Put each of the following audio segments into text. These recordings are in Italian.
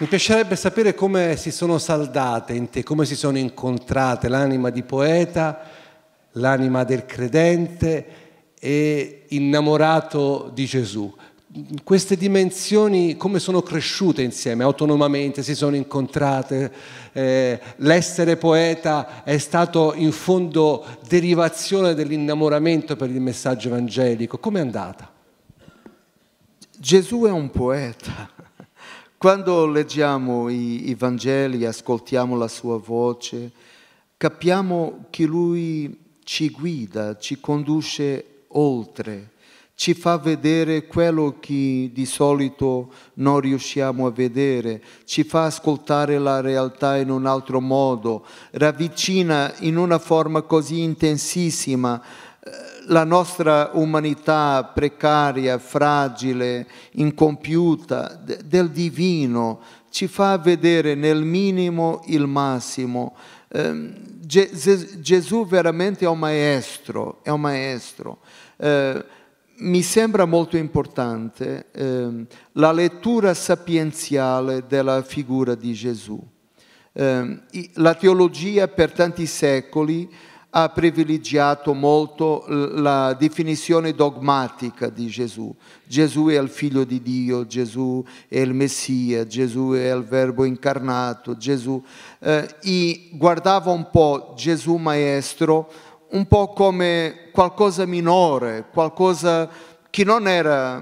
Mi piacerebbe sapere come si sono saldate in te, come si sono incontrate l'anima di poeta, l'anima del credente e innamorato di Gesù. Queste dimensioni come sono cresciute insieme, autonomamente, si sono incontrate? Eh, l'essere poeta è stato in fondo derivazione dell'innamoramento per il messaggio evangelico. come è andata? Gesù è un poeta quando leggiamo i, i Vangeli, ascoltiamo la sua voce, capiamo che lui ci guida, ci conduce oltre, ci fa vedere quello che di solito non riusciamo a vedere, ci fa ascoltare la realtà in un altro modo, ravvicina in una forma così intensissima la nostra umanità precaria, fragile, incompiuta del divino, ci fa vedere nel minimo il massimo. Ehm, Gesù veramente è un maestro, è un maestro. Ehm, mi sembra molto importante ehm, la lettura sapienziale della figura di Gesù. la teologia per tanti secoli ha privilegiato molto la definizione dogmatica di Gesù. Gesù è il figlio di Dio, Gesù è il Messia, Gesù è il verbo incarnato, Gesù. Eh, e guardava un po' Gesù maestro un po' come qualcosa minore, qualcosa che non era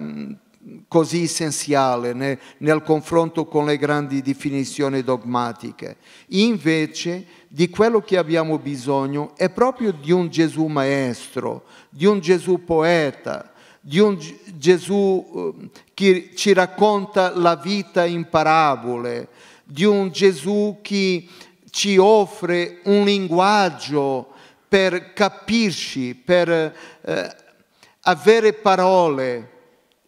così essenziale nel, nel confronto con le grandi definizioni dogmatiche. Invece di quello che abbiamo bisogno è proprio di un Gesù maestro, di un Gesù poeta, di un Gesù ehm, che ci racconta la vita in parabole, di un Gesù che ci offre un linguaggio per capirci, per eh, avere parole,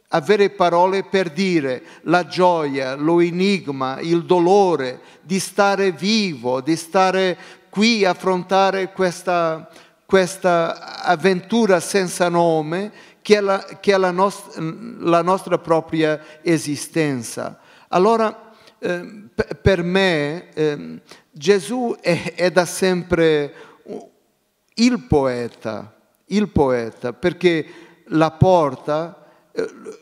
avere parole per dire la gioia, lo enigma, il dolore di stare vivo, di stare qui, a affrontare questa, questa avventura senza nome che è, la, che è la, nost- la nostra propria esistenza. Allora, eh, per me, eh, Gesù è, è da sempre il poeta, il poeta, perché la porta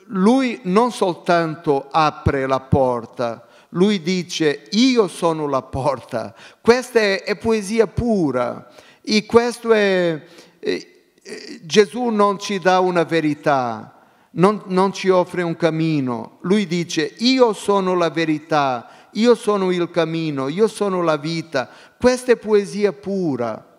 lui non soltanto apre la porta, lui dice io sono la porta. Questa è, è poesia pura e questo è, Gesù non ci dà una verità, non, non ci offre un cammino. Lui dice io sono la verità, io sono il cammino, io sono la vita. Questa è poesia pura.